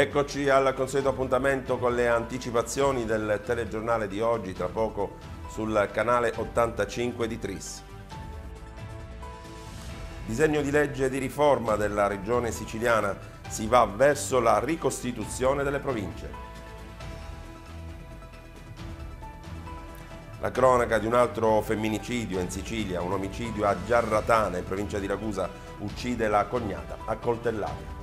Eccoci al consueto appuntamento con le anticipazioni del telegiornale di oggi, tra poco sul canale 85 di Tris. Disegno di legge di riforma della regione siciliana, si va verso la ricostituzione delle province. La cronaca di un altro femminicidio in Sicilia, un omicidio a Giarratana in provincia di Ragusa, uccide la cognata a coltellate.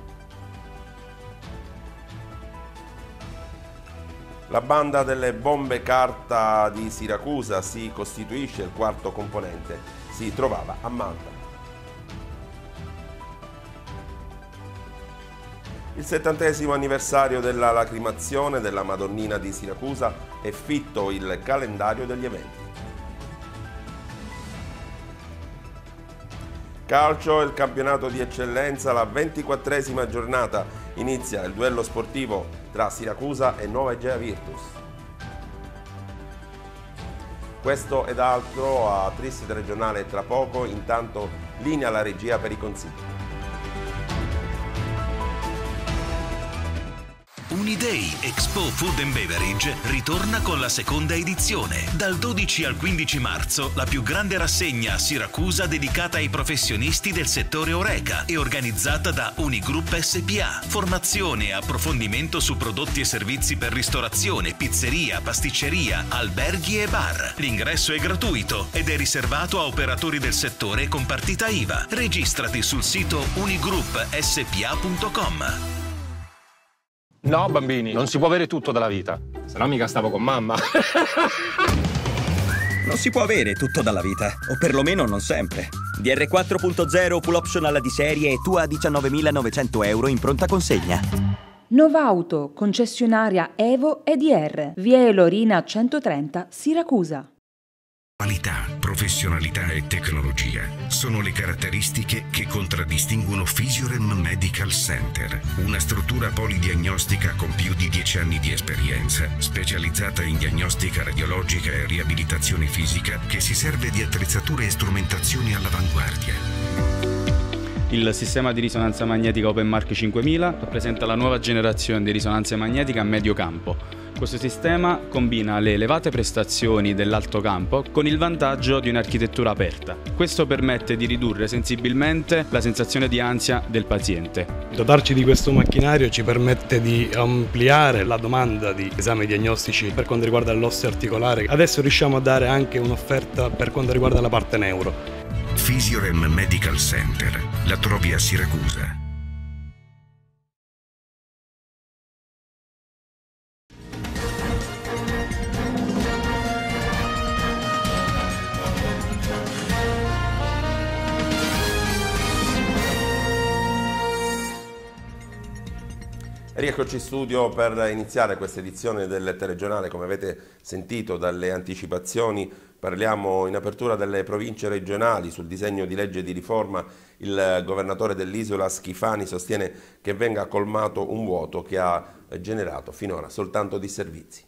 La banda delle bombe carta di Siracusa si costituisce il quarto componente, si trovava a Manta. Il settantesimo anniversario della lacrimazione della Madonnina di Siracusa è fitto il calendario degli eventi. Calcio, il campionato di eccellenza, la ventiquattresima giornata. Inizia il duello sportivo tra Siracusa e Nuova Egea Virtus. Questo ed altro a Triste Regionale tra poco, intanto linea alla regia per i consigli. Uniday Expo Food and Beverage ritorna con la seconda edizione. Dal 12 al 15 marzo la più grande rassegna a Siracusa dedicata ai professionisti del settore Oreca e organizzata da Unigroup SPA. Formazione e approfondimento su prodotti e servizi per ristorazione, pizzeria, pasticceria, alberghi e bar. L'ingresso è gratuito ed è riservato a operatori del settore con partita IVA. Registrati sul sito unigroupspa.com. No, bambini, non si può avere tutto dalla vita. Se no mica stavo con mamma. non si può avere tutto dalla vita, o perlomeno non sempre. DR4.0 full optional di serie e tu a 19.900 euro in pronta consegna. Novauto, concessionaria Evo EDR, via Elorina 130, Siracusa. Qualità, professionalità e tecnologia sono le caratteristiche che contraddistinguono Physiorem Medical Center, una struttura polidiagnostica con più di 10 anni di esperienza, specializzata in diagnostica radiologica e riabilitazione fisica, che si serve di attrezzature e strumentazioni all'avanguardia. Il sistema di risonanza magnetica Open Mark 5000 rappresenta la nuova generazione di risonanza magnetica a medio campo. Questo sistema combina le elevate prestazioni dell'alto campo con il vantaggio di un'architettura aperta. Questo permette di ridurre sensibilmente la sensazione di ansia del paziente. Dotarci di questo macchinario ci permette di ampliare la domanda di esami diagnostici per quanto riguarda l'osso articolare. Adesso riusciamo a dare anche un'offerta per quanto riguarda la parte neuro. Physiorem Medical Center. La trovi a Siracusa Rieccoci in studio per iniziare questa edizione del telegiornale. Come avete sentito dalle anticipazioni, parliamo in apertura delle province regionali sul disegno di legge di riforma. Il governatore dell'isola Schifani sostiene che venga colmato un vuoto che ha generato finora soltanto disservizi.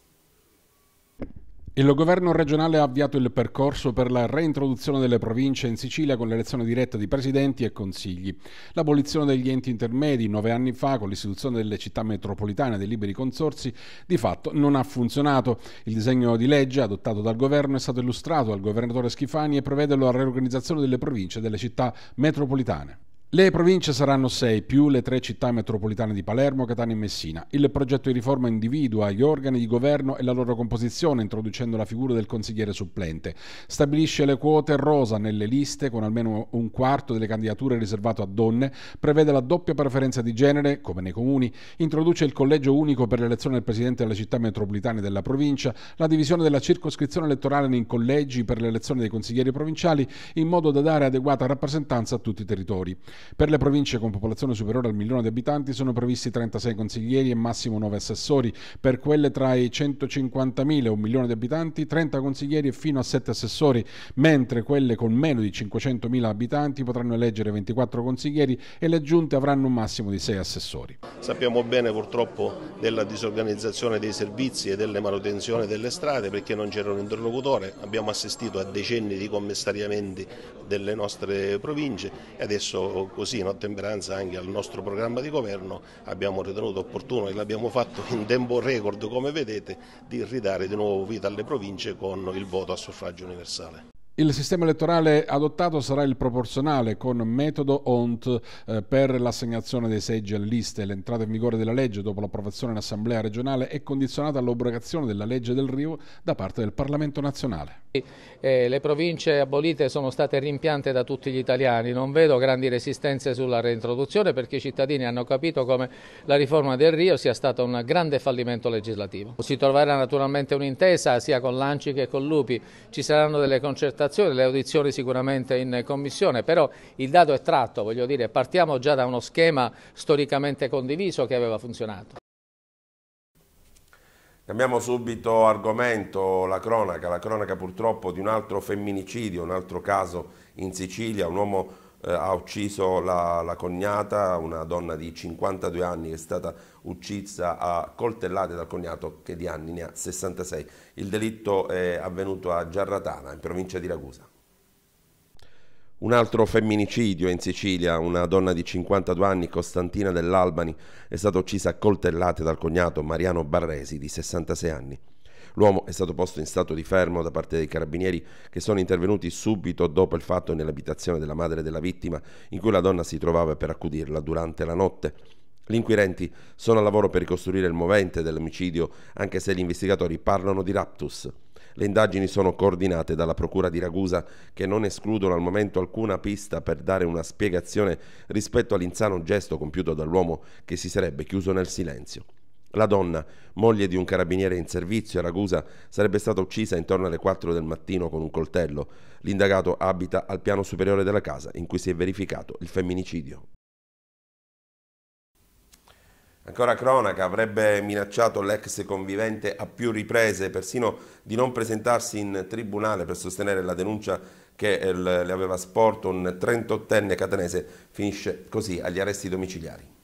Il governo regionale ha avviato il percorso per la reintroduzione delle province in Sicilia con l'elezione diretta di presidenti e consigli. L'abolizione degli enti intermedi nove anni fa con l'istituzione delle città metropolitane e dei liberi consorsi di fatto non ha funzionato. Il disegno di legge adottato dal governo è stato illustrato al governatore Schifani e prevede la riorganizzazione delle province e delle città metropolitane. Le province saranno sei, più le tre città metropolitane di Palermo, Catania e Messina. Il progetto di riforma individua gli organi di governo e la loro composizione, introducendo la figura del consigliere supplente. Stabilisce le quote rosa nelle liste, con almeno un quarto delle candidature riservato a donne, prevede la doppia preferenza di genere, come nei comuni, introduce il collegio unico per l'elezione del presidente delle città metropolitane della provincia, la divisione della circoscrizione elettorale in collegi per l'elezione dei consiglieri provinciali, in modo da dare adeguata rappresentanza a tutti i territori. Per le province con popolazione superiore al milione di abitanti sono previsti 36 consiglieri e massimo 9 assessori, per quelle tra i 150.000 e un milione di abitanti 30 consiglieri e fino a 7 assessori, mentre quelle con meno di 500.000 abitanti potranno eleggere 24 consiglieri e le aggiunte avranno un massimo di 6 assessori. Sappiamo bene purtroppo della disorganizzazione dei servizi e delle manutenzioni delle strade perché non c'era un interlocutore, abbiamo assistito a decenni di commissariamenti delle nostre province e adesso così in ottemperanza anche al nostro programma di governo abbiamo ritenuto opportuno e l'abbiamo fatto in tempo record come vedete di ridare di nuovo vita alle province con il voto a suffragio universale. Il sistema elettorale adottato sarà il proporzionale con metodo ONT eh, per l'assegnazione dei seggi alle liste. L'entrata in vigore della legge dopo l'approvazione in Assemblea regionale è condizionata all'obbligazione della legge del Rio da parte del Parlamento nazionale. Eh, le province abolite sono state rimpiante da tutti gli italiani, non vedo grandi resistenze sulla reintroduzione perché i cittadini hanno capito come la riforma del Rio sia stata un grande fallimento legislativo. Si troverà naturalmente un'intesa sia con l'Anci che con l'UPI, ci saranno delle concertazioni presentazione, le audizioni sicuramente in commissione, però il dato è tratto, voglio dire, partiamo già da uno schema storicamente condiviso che aveva funzionato. Cambiamo subito argomento, la cronaca, la cronaca purtroppo di un altro femminicidio, un altro caso in Sicilia, un uomo eh, ha ucciso la, la, cognata, una donna di 52 anni che è stata uccisa a coltellate dal cognato che di anni ne ha 66. Il delitto è avvenuto a Giarratana, in provincia di Ragusa. Un altro femminicidio in Sicilia, una donna di 52 anni, Costantina dell'Albani, è stata uccisa a coltellate dal cognato Mariano Barresi di 66 anni. L'uomo è stato posto in stato di fermo da parte dei carabinieri che sono intervenuti subito dopo il fatto nell'abitazione della madre della vittima, in cui la donna si trovava per accudirla durante la notte. Gli inquirenti sono al lavoro per ricostruire il movente dell'omicidio, anche se gli investigatori parlano di raptus. Le indagini sono coordinate dalla Procura di Ragusa, che non escludono al momento alcuna pista per dare una spiegazione rispetto all'insano gesto compiuto dall'uomo che si sarebbe chiuso nel silenzio. La donna, moglie di un carabiniere in servizio a Ragusa, sarebbe stata uccisa intorno alle 4 del mattino con un coltello. L'indagato abita al piano superiore della casa in cui si è verificato il femminicidio. Ancora cronaca, avrebbe minacciato l'ex convivente a più riprese, persino di non presentarsi in tribunale per sostenere la denuncia che eh, le aveva sporto un 38enne catanese, finisce così agli arresti domiciliari.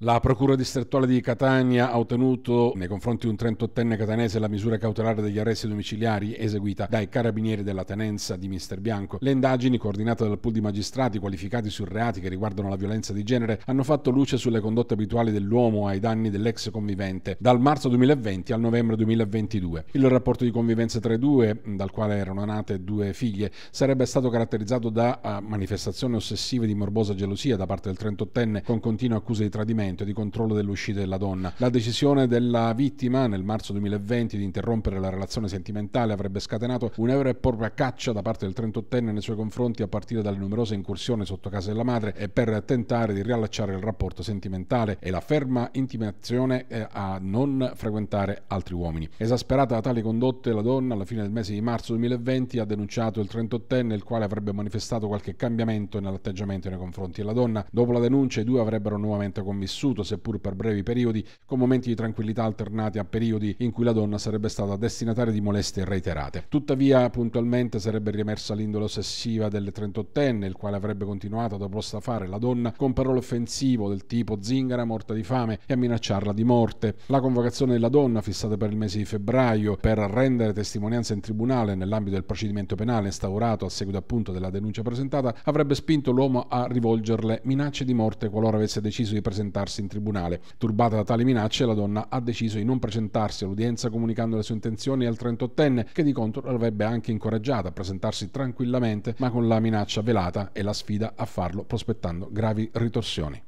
La Procura distrettuale di Catania ha ottenuto nei confronti di un 38enne catanese la misura cautelare degli arresti domiciliari eseguita dai carabinieri della tenenza di Mister Bianco. Le indagini, coordinate dal pool di magistrati qualificati su reati che riguardano la violenza di genere, hanno fatto luce sulle condotte abituali dell'uomo ai danni dell'ex convivente dal marzo 2020 al novembre 2022. Il rapporto di convivenza tra i due, dal quale erano nate due figlie, sarebbe stato caratterizzato da eh, manifestazioni ossessive di morbosa gelosia da parte del 38enne con continue accuse di tradimento accertamento e di controllo dell'uscita della donna. La decisione della vittima nel marzo 2020 di interrompere la relazione sentimentale avrebbe scatenato una vera e propria caccia da parte del 38enne nei suoi confronti a partire dalle numerose incursioni sotto casa della madre e per tentare di riallacciare il rapporto sentimentale e la ferma intimazione eh, a non frequentare altri uomini. Esasperata da tali condotte, la donna alla fine del mese di marzo 2020 ha denunciato il 38enne, il quale avrebbe manifestato qualche cambiamento nell'atteggiamento nei confronti della donna. Dopo la denuncia, i due avrebbero nuovamente commesso vissuto, seppur per brevi periodi, con momenti di tranquillità alternati a periodi in cui la donna sarebbe stata destinataria di molestie reiterate. Tuttavia, puntualmente sarebbe riemersa l'indole ossessiva del 38enne, il quale avrebbe continuato ad apostrofare la donna con parole offensive del tipo zingara morta di fame e a minacciarla di morte. La convocazione della donna, fissata per il mese di febbraio, per rendere testimonianza in tribunale nell'ambito del procedimento penale instaurato a seguito appunto della denuncia presentata, avrebbe spinto l'uomo a rivolgerle minacce di morte qualora avesse deciso di presentare presentarsi in tribunale. Turbata da tali minacce, la donna ha deciso di non presentarsi all'udienza comunicando le sue intenzioni al 38enne, che di contro l'avrebbe anche incoraggiata a presentarsi tranquillamente, ma con la minaccia velata e la sfida a farlo prospettando gravi ritorsioni.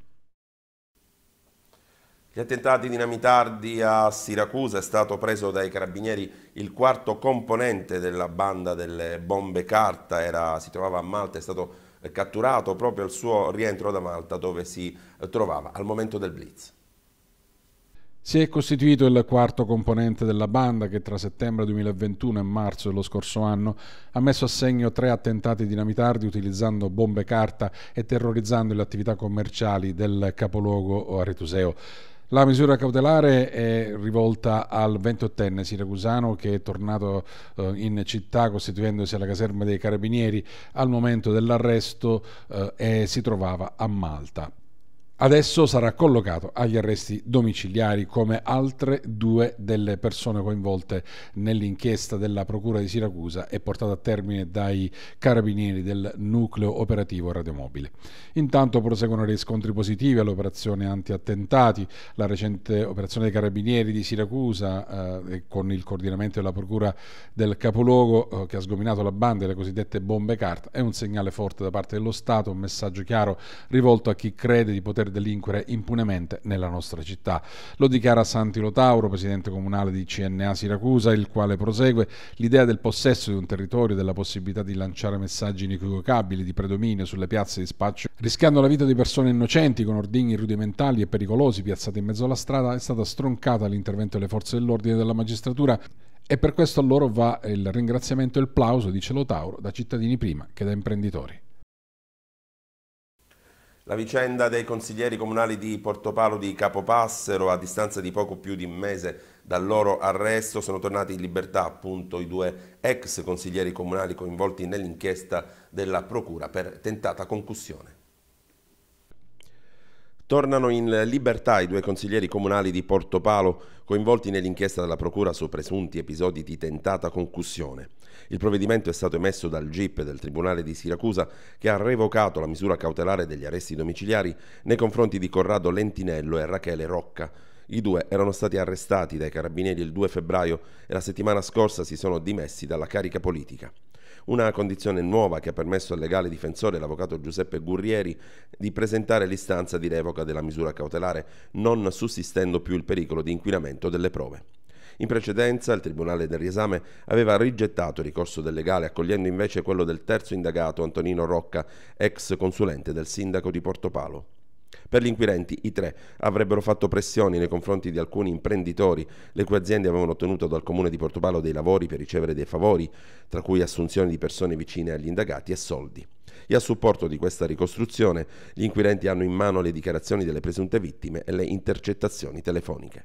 Gli attentati dinamitardi a Siracusa è stato preso dai carabinieri il quarto componente della banda delle bombe carta, era, si trovava a Malta, è stato eh, catturato proprio al suo rientro da Malta dove si eh, trovava al momento del blitz. Si è costituito il quarto componente della banda che tra settembre 2021 e marzo dello scorso anno ha messo a segno tre attentati dinamitardi utilizzando bombe carta e terrorizzando le attività commerciali del capoluogo aretuseo. Eh, la misura cautelare è rivolta al 28enne siracusano che è tornato eh, in città costituendosi alla caserma dei carabinieri al momento dell'arresto eh, e eh, si trovava a Malta. Adesso sarà collocato agli arresti domiciliari come altre due delle persone coinvolte nell'inchiesta della Procura di Siracusa e portata a termine dai carabinieri del nucleo operativo radiomobile. Intanto proseguono gli scontri positivi all'operazione anti-attentati. La recente operazione dei carabinieri di Siracusa eh, con il coordinamento della Procura del Capoluogo eh, che ha sgominato la banda delle cosiddette bombe CART è un segnale forte da parte dello Stato, un messaggio chiaro rivolto a chi crede di poter per delinquere impunemente nella nostra città. Lo dichiara Santi Tauro, presidente comunale di CNA Siracusa, il quale prosegue l'idea del possesso di un territorio, della possibilità di lanciare messaggi inequivocabili di predominio sulle piazze di spaccio, rischiando la vita di persone innocenti con ordigni rudimentali e pericolosi piazzati in mezzo alla strada, è stata stroncata all'intervento delle forze dell'ordine e della magistratura e per questo a loro va il ringraziamento e il plauso, dice Lotauro, da cittadini prima che da imprenditori. La vicenda dei consiglieri comunali di Portopalo di Capopassero, a distanza di poco più di un mese dal loro arresto, sono tornati in libertà appunto i due ex consiglieri comunali coinvolti nell'inchiesta della Procura per tentata concussione. Tornano in libertà i due consiglieri comunali di Porto Palo coinvolti nell'inchiesta della Procura su presunti episodi di tentata concussione. Il provvedimento è stato emesso dal GIP del Tribunale di Siracusa che ha revocato la misura cautelare degli arresti domiciliari nei confronti di Corrado Lentinello e Rachele Rocca. I due erano stati arrestati dai carabinieri il 2 febbraio e la settimana scorsa si sono dimessi dalla carica politica. Una condizione nuova che ha permesso al legale difensore, l'avvocato Giuseppe Gurrieri, di presentare l'istanza di revoca della misura cautelare, non sussistendo più il pericolo di inquinamento delle prove. In precedenza il Tribunale del Riesame aveva rigettato il ricorso del legale accogliendo invece quello del terzo indagato Antonino Rocca, ex consulente del sindaco di Portopalo. Per gli inquirenti, i tre avrebbero fatto pressioni nei confronti di alcuni imprenditori, le cui aziende avevano ottenuto dal comune di Portopalo dei lavori per ricevere dei favori, tra cui assunzioni di persone vicine agli indagati e soldi. E a supporto di questa ricostruzione, gli inquirenti hanno in mano le dichiarazioni delle presunte vittime e le intercettazioni telefoniche.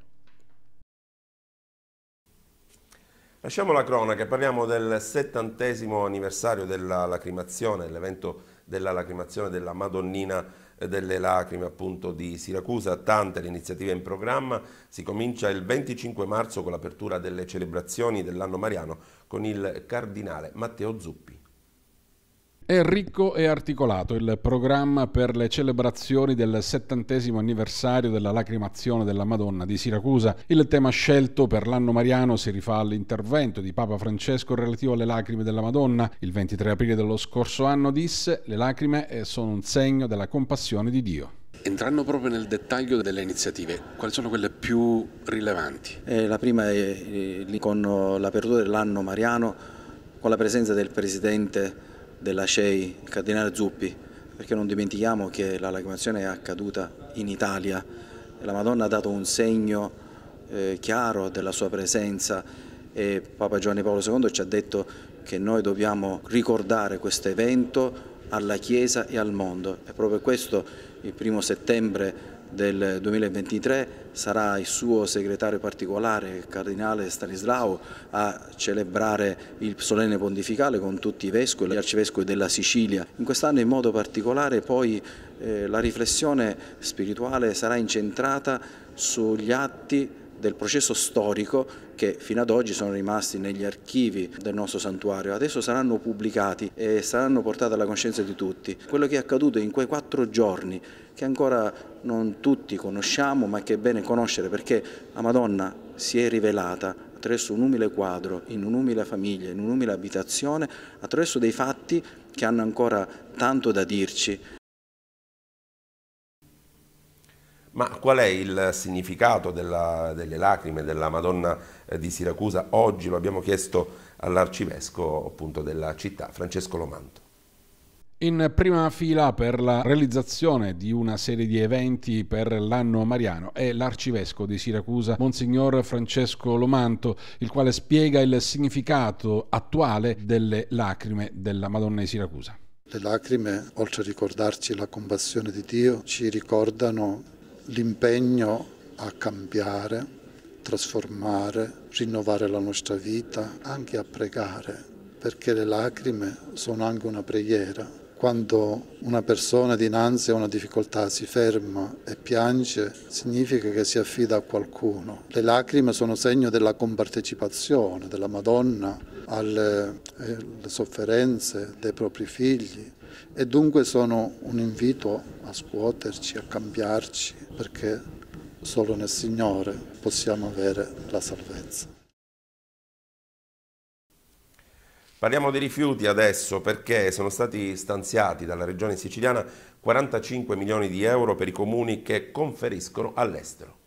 Lasciamo la cronaca, parliamo del settantesimo anniversario della lacrimazione, l'evento della lacrimazione della Madonnina delle lacrime appunto di Siracusa, tante le iniziative in programma, si comincia il 25 marzo con l'apertura delle celebrazioni dell'anno mariano con il cardinale Matteo Zuppi. È ricco e articolato il programma per le celebrazioni del settantesimo anniversario della lacrimazione della Madonna di Siracusa. Il tema scelto per l'anno mariano si rifà all'intervento di Papa Francesco relativo alle lacrime della Madonna. Il 23 aprile dello scorso anno disse le lacrime eh, sono un segno della compassione di Dio. Entrando proprio nel dettaglio delle iniziative, quali sono quelle più rilevanti? Eh, la prima è eh, con l'apertura dell'anno mariano, con la presenza del Presidente della CEI, il cardinale Zuppi, perché non dimentichiamo che la lacrimazione è accaduta in Italia e la Madonna ha dato un segno eh, chiaro della sua presenza e Papa Giovanni Paolo II ci ha detto che noi dobbiamo ricordare questo evento alla Chiesa e al mondo È proprio per questo il primo settembre del 2023 sarà il suo segretario particolare, il cardinale Stanislao, a celebrare il solenne pontificale con tutti i vescovi, gli arcivescovi della Sicilia. In quest'anno in modo particolare poi eh, la riflessione spirituale sarà incentrata sugli atti del processo storico che fino ad oggi sono rimasti negli archivi del nostro santuario. Adesso saranno pubblicati e saranno portati alla coscienza di tutti. Quello che è accaduto in quei quattro giorni che ancora non tutti conosciamo ma che è bene conoscere perché la Madonna si è rivelata attraverso un umile quadro, in un'umile famiglia, in un'umile abitazione, attraverso dei fatti che hanno ancora tanto da dirci. Ma qual è il significato della, delle lacrime della Madonna eh, di Siracusa? Oggi lo abbiamo chiesto all'arcivescovo della città, Francesco Lomanto. In prima fila per la realizzazione di una serie di eventi per l'anno mariano è l'arcivescovo di Siracusa, Monsignor Francesco Lomanto, il quale spiega il significato attuale delle lacrime della Madonna di Siracusa. Le lacrime, oltre a ricordarci la compassione di Dio, ci ricordano l'impegno a cambiare, trasformare, rinnovare la nostra vita, anche a pregare, perché le lacrime sono anche una preghiera quando una persona dinanzi a una difficoltà si ferma e piange, significa che si affida a qualcuno. Le lacrime sono segno della compartecipazione della Madonna alle, alle eh, sofferenze dei propri figli e dunque sono un invito a scuoterci, a cambiarci, perché solo nel Signore possiamo avere la salvezza. Parliamo dei rifiuti adesso perché sono stati stanziati dalla regione siciliana 45 milioni di euro per i comuni che conferiscono all'estero.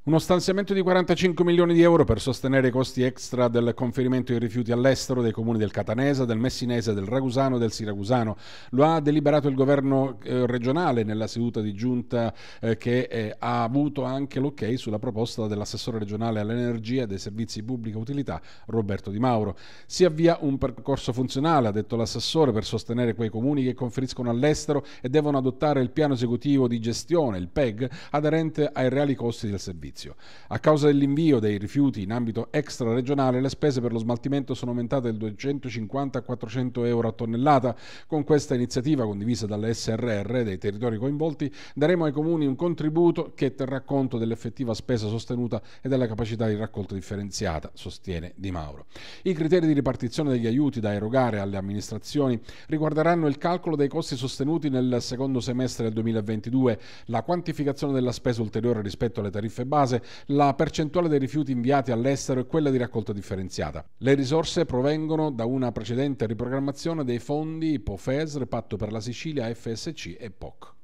Uno stanziamento di 45 milioni di euro per sostenere i costi extra del conferimento dei rifiuti all'estero dei comuni del Catanese, del Messinese, del Ragusano e del Siracusano. Lo ha deliberato il governo eh, regionale nella seduta di giunta eh, che eh, ha avuto anche l'ok sulla proposta dell'assessore regionale all'energia e dei servizi pubblica utilità Roberto Di Mauro. Si avvia un percorso funzionale, ha detto l'assessore, per sostenere quei comuni che conferiscono all'estero e devono adottare il piano esecutivo di gestione, il PEG, aderente ai reali costi del servizio servizio. A causa dell'invio dei rifiuti in ambito extraregionale, le spese per lo smaltimento sono aumentate del 250 a 400 euro a tonnellata. Con questa iniziativa condivisa dalle SRR dei territori coinvolti, daremo ai comuni un contributo che terrà conto dell'effettiva spesa sostenuta e della capacità di raccolta differenziata, sostiene Di Mauro. I criteri di ripartizione degli aiuti da erogare alle amministrazioni riguarderanno il calcolo dei costi sostenuti nel secondo semestre del 2022, la quantificazione della spesa ulteriore rispetto alle tariffe basse, base la percentuale dei rifiuti inviati all'estero e quella di raccolta differenziata. Le risorse provengono da una precedente riprogrammazione dei fondi POFESR, Patto per la Sicilia, FSC e POC.